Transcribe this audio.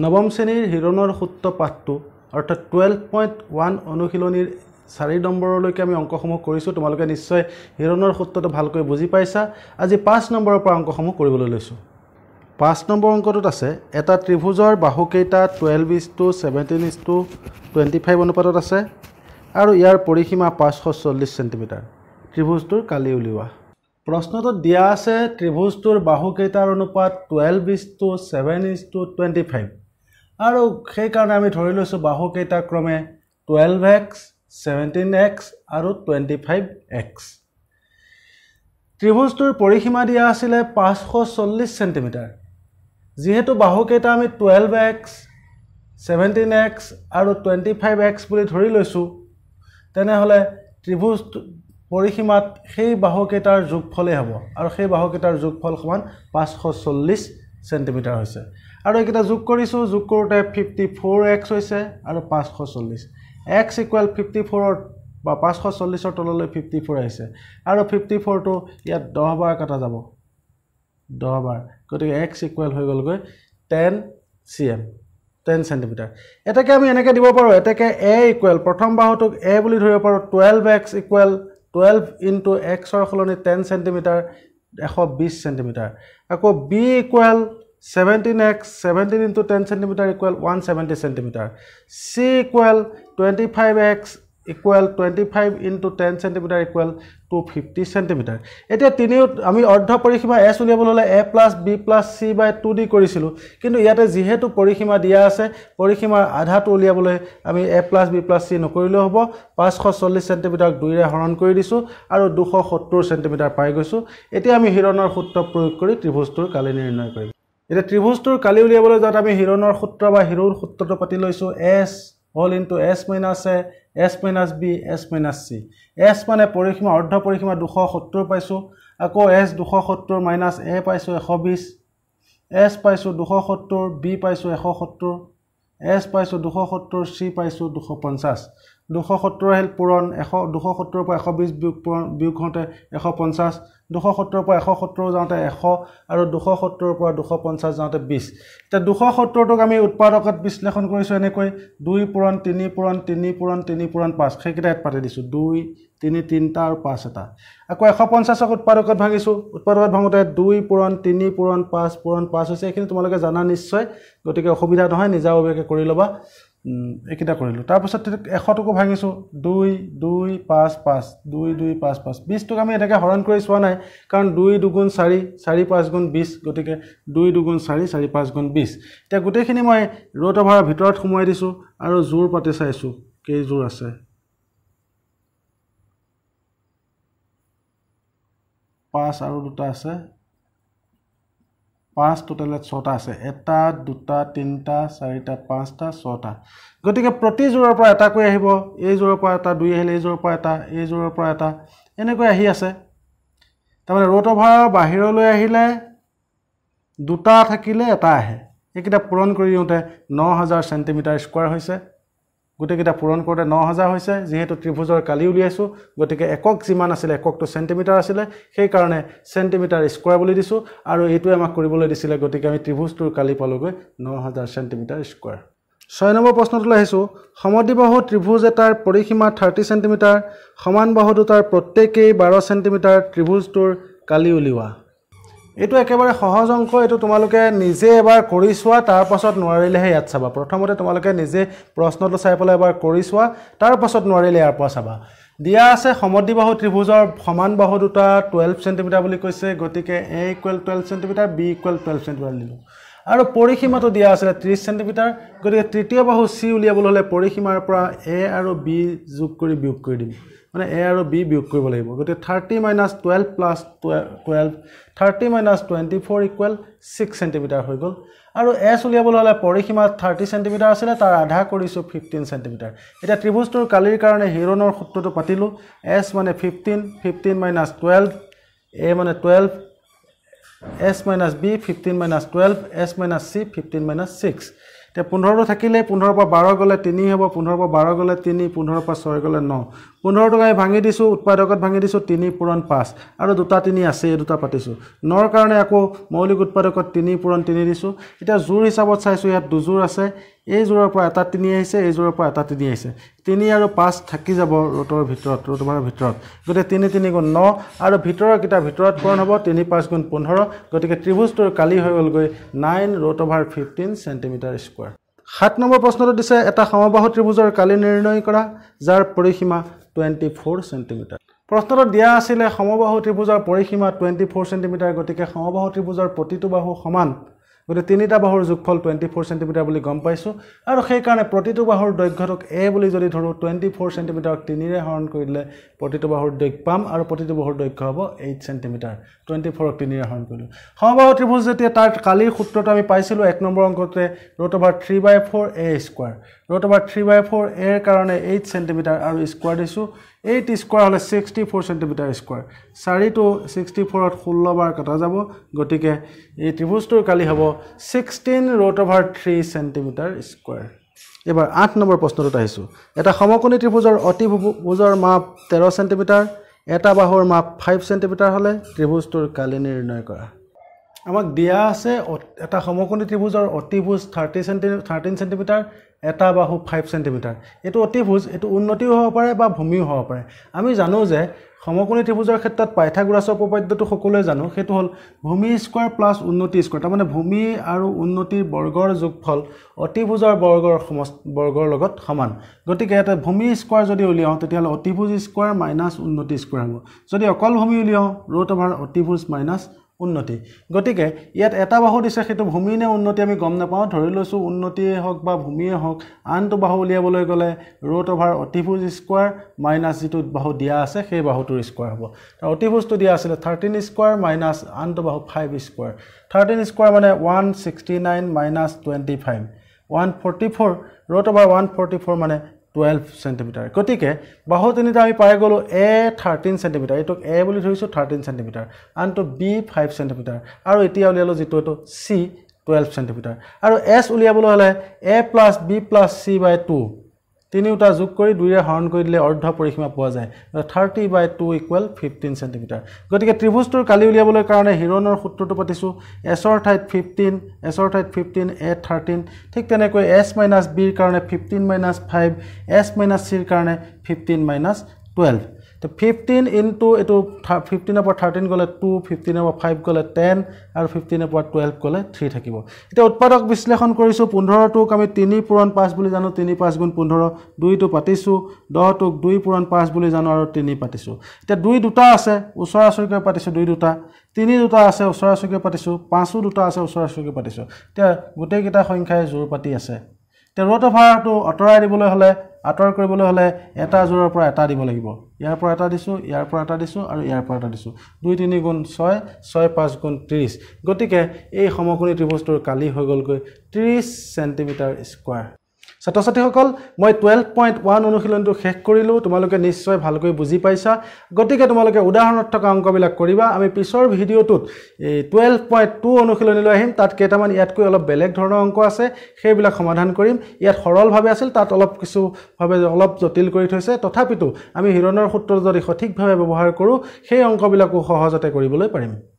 নৱম শ্ৰেণীৰ হিৰণৰ সূত্ৰ পাঠটো অৰ্থাৎ টুৱেল্ভ পইণ্ট ওৱান অনুশীলনীৰ চাৰি নম্বৰলৈকে আমি অংকসমূহ কৰিছোঁ তোমালোকে নিশ্চয় হিৰণৰ সূত্ৰটো ভালকৈ বুজি পাইছা আজি পাঁচ নম্বৰৰ পৰা অংকসমূহ কৰিবলৈ লৈছোঁ পাঁচ নম্বৰ অংকটোত আছে এটা ত্ৰিভুজৰ বাহুকেইটা twelve is to seventeen is to twenty five অনুপাতত আছে আৰু ইয়াৰ পৰিসীমা পাঁচশ চল্লিছ চেণ্টিমিটাৰ ত্ৰিভুজটোৰ কালি উলিওৱা প্ৰশ্নটোত দিয়া আছে ত্ৰিভুজটোৰ বাহুকেইটাৰ অনুপাত twelve is to seven is to twenty five আৰু সেইকাৰণে আমি ধৰি লৈছোঁ বাহুকেইটা ক্ৰমে টুৱেলভ এক্স ছেভেণ্টিন এক্স আৰু টুৱেণ্টি ফাইভ এক্স ত্ৰিভুজটোৰ পৰিসীমা দিয়া আছিলে পাঁচশ চল্লিছ ছেণ্টিমিটাৰ যিহেতু বাহুকেইটা আমি টুৱেলভ এক্স ছেভেণ্টিন এক্স আৰু টুৱেণ্টি ফাইভ এক্স বুলি ধৰি লৈছোঁ তেনেহ'লে ত্ৰিভুজ পৰিসীমাত সেই বাহুকেইটাৰ যোগফলেই হ'ব আৰু সেই বাহুকেইটাৰ যোগফল সমান পাঁচশ চল্লিছ ছেণ্টিমিটাৰ হৈছে আৰু এইকেইটা যোগ কৰিছোঁ যোগ কৰোঁতে ফিফটি ফ'ৰ এক্স হৈছে আৰু পাঁচশ চল্লিছ এক্স ইকুৱেল ফিফটি ফ'ৰৰ বা পাঁচশ চল্লিছৰ তললৈ ফিফটি ফ'ৰ আহিছে আৰু ফিফটি ফ'ৰটো ইয়াত দহ বাৰ কটা যাব দহ বাৰ গতিকে এক্স ইকুৱেল হৈ গ'লগৈ ten C M ten centimetre এতেকে আমি এনেকৈ দিব পাৰোঁ এতেকে এ ইকুৱেল প্ৰথম বাহুটোক এ বুলি ধৰিব পাৰোঁ twelve x equal twelve into এক্সৰ সলনি টেন চেণ্টিমিটাৰ এশ বিছ চেণ্টিমিটাৰ আকৌ B equal seventeen x seventeen into ten centimeter equal one seventy centimeter c equal twenty five x equal twenty five into ten centimetre equal two fifty centimetre এতিয়া তিনিও আমি অৰ্ধ পৰিসীমা এছ উলিয়াবলৈ হ'লে A plus B plus C by two দি কৰিছিলোঁ কিন্তু ইয়াতে যিহেতু পৰিসীমা দিয়া আছে পৰিসীমাৰ আধাটো উলিয়াবলৈ আমি A plus B plus C নকৰিলেও হ'ব পাঁচশ চল্লিছ চেণ্টিমিটাৰক দুইৰে হৰণ কৰি দিছোঁ আৰু দুশ সত্তৰ চেণ্টিমিটাৰ পাই গৈছোঁ এতিয়া আমি হিৰণৰ সূত্ৰ প্ৰয়োগ কৰি ত্ৰিভুজটোৰ কালি নিৰ্ণয় কৰিম এতিয়া ত্ৰিভুজটোৰ কালি উলিয়াবলৈ যাওঁতে আমি হিৰণৰ সূত্ৰ বা হিৰোৰ সূত্ৰটো পাতি লৈছোঁ এছ হ'ল into s minus A s minus B s minus C s মানে পৰিসীমা অৰ্ধ পৰিসীমা দুশ সত্তৰ পাইছোঁ আকৌ এছ দুশ সত্তৰ মাইনাছ এ পাইছোঁ এশ বিছ এছ পাইছোঁ দুশ সত্তৰ বি পাইছোঁ এশ সত্তৰ এছ পাইছোঁ দুশ সত্তৰ চি পাইছোঁ দুশ পঞ্চাছ দুশ সত্তৰ হেল পূৰণ এশ দুশ সত্তৰৰ পৰা এশ বিছ বিয়োগ পূৰণ বিয়োগ হওঁতে এশ পঞ্চাছ দুশ সত্তৰৰ পৰা এশ সত্তৰ যাওঁতে এশ আৰু দুশ সত্তৰৰ পৰা দুশ পঞ্চাছ যাওঁতে বিছ এতিয়া দুশ সত্তৰটোক আমি উৎপাদকত বিশ্লেষণ কৰিছোঁ এনেকৈ দুই পূৰণ তিনি পূৰণ তিনি পূৰণ তিনি পূৰণ পাঁচ সেইকেইটা ইয়াত পাতি দিছোঁ দুই তিনি তিনিটা আৰু পাঁচ এটা আকৌ এশ পঞ্চাছক উৎপাদকত ভাঙিছোঁ উৎপাদকত ভাঙোতে দুই পূৰণ তিনি পূৰণ পাঁচ পূৰণ পাঁচ হৈছে এইখিনি তোমালোকে জানা নিশ্চয় গতিকে অসুবিধা নহয় নিজাববীয়াকৈ কৰি ল'বা এইকেইটা কৰিলোঁ তাৰপিছত এশ টকা ভাঙিছোঁ দুই দুই পাঁচ পাঁচ দুই দুই পাঁচ পাঁচ বিছ টকা আমি এনেকৈ হৰণ কৰি চোৱা নাই কাৰণ দুই দুগুণ চাৰি চাৰি পাঁচ গুণ বিছ গতিকে দুই দুগুণ চাৰি চাৰি পাঁচ গুণ বিছ এতিয়া গোটেইখিনি মই ৰ'দ অভাৰৰ ভিতৰত সোমোৱাই দিছোঁ আৰু জোৰ পাতি চাইছোঁ কেইযোৰ আছে পাঁচ আৰু দুটা আছে পাঁচ টোটেলে ছটা আছে এটা দুটা তিনিটা চাৰিটা পাঁচটা ছটা গতিকে প্ৰতিযোৰৰ পৰা এটাকৈ আহিব এইযোৰৰ পৰা এটা দুই আহিলে এইযোৰৰ পৰা এটা এইযোৰৰ পৰা এটা এনেকৈ আহি আছে তাৰমানে ৰ'দ অভাৰৰ বাহিৰলৈ আহিলে দুটা থাকিলে এটা আহে এইকেইটা পূৰণ কৰি দিওঁতে ন হাজাৰ চেণ্টিমিটাৰ স্কুৱাৰ হৈছে গোটেইকেইটা পূৰণ কৰোঁতে ন হাজাৰ হৈছে যিহেতু ত্ৰিভুজৰ কালি উলিয়াইছোঁ গতিকে একক যিমান আছিলে এককটো চেণ্টিমিটাৰ আছিলে সেইকাৰণে চেণ্টিমিটাৰ স্কুৱাৰ বুলি দিছোঁ আৰু এইটোৱে আমাক কৰিবলৈ দিছিলে গতিকে আমি ত্ৰিভুজটোৰ কালি পালোঁগৈ ন হাজাৰ চেণ্টিমিটাৰ স্কুৱাৰ ছয় নম্বৰ প্ৰশ্নটোলৈ আহিছোঁ সমদ্বিবাহু ত্ৰিভুজ এটাৰ পৰিসীমা থাৰ্টি চেণ্টিমিটাৰ সমান বাহু দুটাৰ প্ৰত্যেকেই বাৰ চেণ্টিমিটাৰ ত্ৰিভুজটোৰ কালি উলিওৱা এইটো একেবাৰে সহজ অংশ এইটো তোমালোকে নিজে এবাৰ কৰি চোৱা তাৰপাছত নোৱাৰিলেহে ইয়াত চাবা প্ৰথমতে তোমালোকে নিজে প্ৰশ্নটো চাই পেলাই এবাৰ কৰি চোৱা তাৰপাছত নোৱাৰিলে ইয়াৰ পৰা চাবা দিয়া আছে বাহু ত্ৰিভুজৰ সমান বাহু দুটা টুৱেলভ চেণ্টিমিটাৰ বুলি কৈছে গতিকে A equal twelve centimetre B equal twelve centimetre দিলোঁ আৰু পৰিসীমাটো দিয়া আছিলে ত্ৰিছ চেণ্টিমিটাৰ গতিকে তৃতীয় বাহু চি উলিয়াবলৈ হ'লে পৰিসীমাৰ পৰা এ আৰু বি যোগ কৰি বিয়োগ কৰি দিম মানে এ আৰু বি বিয়োগ কৰিব লাগিব গতিকে thirty minus twelve plus twelve thirty minus twenty four equal six centimetre হৈ গ'ল আৰু এছ উলিয়াবলৈ হ'লে পৰিসীমাত থাৰ্টি চেণ্টিমিটাৰ আছিলে তাৰ আধা কৰিছোঁ ফিফটিন চেণ্টিমিটাৰ এতিয়া ত্ৰিভুজটোৰ কালিৰ কাৰণে হিৰণৰ সূত্ৰটো পাতিলোঁ এছ মানে fifteen fifteen minus twelve A মানে twelve s minus B fifteen minus twelve s minus C fifteen minus six এতিয়া পোন্ধৰটো থাকিলে পোন্ধৰৰ পৰা বাৰ গ'লে তিনি হ'ব পোন্ধৰৰ পৰা বাৰ গ'লে তিনি পোন্ধৰৰ পৰা ছয় গ'লে ন পোন্ধৰ টকাই ভাঙি দিছোঁ উৎপাদকত ভাঙি দিছোঁ তিনি পূৰণ পাঁচ আৰু দুটা তিনি আছে এই দুটা পাতিছোঁ নৰ কাৰণে আকৌ মৌলিক উৎপাদকত তিনি পূৰণ তিনি দিছোঁ এতিয়া জোৰ হিচাপত চাইছোঁ ইয়াত দুযোৰ আছে এইযোৰৰ পৰা এটা তিনি আহিছে এইযোৰৰ পৰা এটা তিনি আহিছে তিনি আৰু পাঁচ থাকি যাব ৰ'দৰ ভিতৰত ৰ'দমানৰ ভিতৰত গতিকে তিনি তিনি গুণ ন আৰু ভিতৰৰকেইটা ভিতৰত পূৰণ হ'ব তিনি পাঁচ গুণ পোন্ধৰ গতিকে ত্ৰিভুজটোৰ কালি হৈ গ'লগৈ nine root over fifteen centimetre square সাত নম্বৰ প্ৰশ্নটো দিছে এটা সমবাহু ত্ৰিভুজৰ কালি নিৰ্ণয় কৰা যাৰ পৰিসীমা টুৱেণ্টি ফ'ৰ চেণ্টিমিটাৰ প্ৰশ্নটোত দিয়া আছিলে সমবাহু ত্ৰিভুজৰ পৰিসীমা টুৱেণ্টি ফ'ৰ চেণ্টিমিটাৰ গতিকে সমবাহু ত্ৰিভুজৰ প্ৰতিটো বাহু সমান গতিকে তিনিটা বাহুৰ যোগফল টুৱেণ্টি ফ'ৰ চেণ্টিমিটাৰ বুলি গম পাইছোঁ আৰু সেইকাৰণে প্ৰতিটো বাহুৰ দৈৰ্ঘ্যটোক এ বুলি যদি ধৰোঁ টুৱেণ্টি ফ'ৰ চেণ্টিমিটাৰক তিনিৰে হৰণ কৰি দিলে প্ৰতিটো বাহুৰ দৈক পাম আৰু প্ৰতিটো বাহুৰ দৈৰ্ঘ্য হ'ব এইট চেণ্টিমিটাৰ টুৱেণ্টি ফ'ৰক তিনিৰে হৰণ কৰিলোঁ সমবাহু ত্ৰিভুজ যেতিয়া তাৰ কালিৰ সূত্ৰটো আমি পাইছিলোঁ এক নম্বৰ অংকতে root over three by four A square root over three by four এৰ কাৰণে এইট চেণ্টিমিটাৰ আৰু স্কোৱাৰ দিছোঁ এইট স্কুৱাৰ হ'লে ছিক্সটি ফ'ৰ ছেণ্টিমিটাৰ স্কুৱাৰ চাৰিটো ছিক্সটি ফ'ৰত ষোল্লবাৰ কটা যাব গতিকে এই ত্ৰিভুজটোৰ কালি হ'ব sixteen root over three centimetre square এইবাৰ আঠ নম্বৰ প্ৰশ্নটোত আহিছোঁ এটা সমকোণী ত্ৰিভুজৰ অতি ভোজৰ মাপ তেৰ ছেণ্টিমিটাৰ এটা বাহুৰ মাপ ফাইভ ছেণ্টিমিটাৰ হ'লে ত্ৰিভুজটোৰ কালি নিৰ্ণয় কৰা আমাক দিয়া আছে এটা সমকোণী ত্ৰিভুজৰ অতিভুজ থাৰ্টি চেণ্টি থাৰ্টিন চেণ্টিমিটাৰ এটা বাহু ফাইভ চেণ্টিমিটাৰ এইটো অতিভুজ এইটো উন্নতিও হ'ব পাৰে বা ভূমিও হ'ব পাৰে আমি জানো যে সমকোণী ত্ৰিভুজৰ ক্ষেত্ৰত পাইথাগোৰাছৰ উপপাদ্যটো সকলোৱে জানো সেইটো হ'ল ভূমি স্কোৱাৰ প্লাছ উন্নতি স্কোৱাৰ তাৰমানে ভূমি আৰু উন্নতিৰ বৰ্গৰ যোগফল অতিভুজৰ বৰ্গৰ সম বৰ্গৰ লগত সমান গতিকে ইয়াতে ভূমি স্কোৱাৰ যদি উলিয়াওঁ তেতিয়াহ'লে অতিভুজ স্কোৱাৰ মাইনাছ উন্নতি স্কোৱাৰ হ'ব যদি অকল ভূমি উলিয়াওঁ ৰ'ত আমাৰ অতিভুজ মাইনাছ উন্নতি গতিকে ইয়াত এটা বাহু দিছে সেইটো ভূমি নে উন্নতি আমি গম নাপাওঁ ধৰি লৈছোঁ উন্নতিয়ে হওক বা ভূমিয়ে হওক আনটো বাহু উলিয়াবলৈ গ'লে ৰোট অভাৰ অতিভোজ স্কোৱাৰ মাইনাছ যিটো বাহু দিয়া আছে সেই বাহুটোৰ স্কোৱাৰ হ'ব অতিভুজটো দিয়া আছিলে থাৰ্টিন স্কোৱাৰ মাইনাছ আনটো বাহু ফাইভ স্কোৱাৰ থাৰ্টিন স্কোৱাৰ মানে one sixty nine minus twenty five one forty four root over one forty four মানে টুৱেলভ চেণ্টিমিটাৰ গতিকে বাহু তিনিটা আমি পাই গ'লোঁ এ থাৰ্টিন চেণ্টিমিটাৰ এইটোক এ বুলি ধৰিছোঁ থাৰ্টিন চেণ্টিমিটাৰ আনটো বি ফাইভ চেণ্টিমিটাৰ আৰু এতিয়া উলিয়ালোঁ যিটো এইটো চি টুৱেল্ভ চেণ্টিমিটাৰ আৰু এছ উলিয়াবলৈ হ'লে A plus B plus C by two তিনিওটা যোগ কৰি দুইৰে হৰণ কৰি দিলে অৰ্ধ পৰিসীমা পোৱা যায় thirty by two equal fifteen centimetre গতিকে ত্ৰিভুজটোৰ কালি উলিয়াবলৈ কাৰণে হিৰণৰ সূত্ৰটো পাতিছোঁ এছৰ ঠাইত ফিফটিন এছৰ ঠাইত ফিফটিন এ থাৰ্টিন ঠিক তেনেকৈ এছ মাইনাছ বিৰ কাৰণে fifteen minus five s minus চিৰ কাৰণে ফিফটিন মাইনাছ টুৱেল্ভ এতিয়া ফিফটিন ইনটু এইটো থাৰ ফিফটিনৰ পৰা থাৰ্টিন গ'লে টু ফিফটিনৰ পৰা ফাইভ গ'লে টেন আৰু ফিফটিনৰ পৰা টুৱেলভ গ'লে থ্ৰী থাকিব এতিয়া উৎপাদক বিশ্লেষণ কৰিছোঁ পোন্ধৰটোক আমি তিনি পূৰণ পাঁচ বুলি জানো তিনি পাঁচ গুণ পোন্ধৰ দুইটো পাতিছোঁ দহটোক দুই পূৰণ পাঁচ বুলি জানো আৰু তিনি পাতিছোঁ এতিয়া দুই দুটা আছে ওচৰা চুৰিকৈ পাতিছোঁ দুই দুটা তিনি দুটা আছে ওচৰা চুৰিকৈ পাতিছোঁ পাঁচো দুটা আছে ওচৰা চুৰিকৈ পাতিছোঁ এতিয়া গোটেইকেইটা সংখ্যাই জোৰ পাতি আছে এতিয়া ৰোট অভাৰটো আঁতৰাই দিবলৈ হ'লে আঁতৰ কৰিবলৈ হ'লে এটা যোৰৰ পৰা এটা দিব লাগিব ইয়াৰ পৰা এটা দিছোঁ ইয়াৰ পৰা এটা দিছোঁ আৰু ইয়াৰ পৰা এটা দিছোঁ দুই তিনি গুণ ছয় ছয় পাঁচ গুণ ত্ৰিছ গতিকে এই সমকোণী ত্ৰিভুজটোৰ কালি হৈ গ'লগৈ ত্ৰিছ চেণ্টিমিটাৰ স্কুৱাৰ ছাত্ৰ ছাত্ৰীসকল মই টুৱেল্ভ পইণ্ট ওৱান অনুশীলনটো শেষ কৰিলোঁ তোমালোকে নিশ্চয় ভালকৈ বুজি পাইছা গতিকে তোমালোকে উদাহৰণত থকা অংকবিলাক কৰিবা আমি পিছৰ ভিডিঅ'টোত এই টুৱেল্ভ পইণ্ট টু অনুশীলনীলৈ আহিম তাত কেইটামান ইয়াতকৈ অলপ বেলেগ ধৰণৰ অংক আছে সেইবিলাক সমাধান কৰিম ইয়াত সৰলভাৱে আছিল তাত অলপ কিছুভাৱে অলপ জটিল কৰি থৈছে তথাপিতো আমি হিৰণৰ সূত্ৰ যদি সঠিকভাৱে ব্যৱহাৰ কৰোঁ সেই অংকবিলাকো সহজতে কৰিবলৈ পাৰিম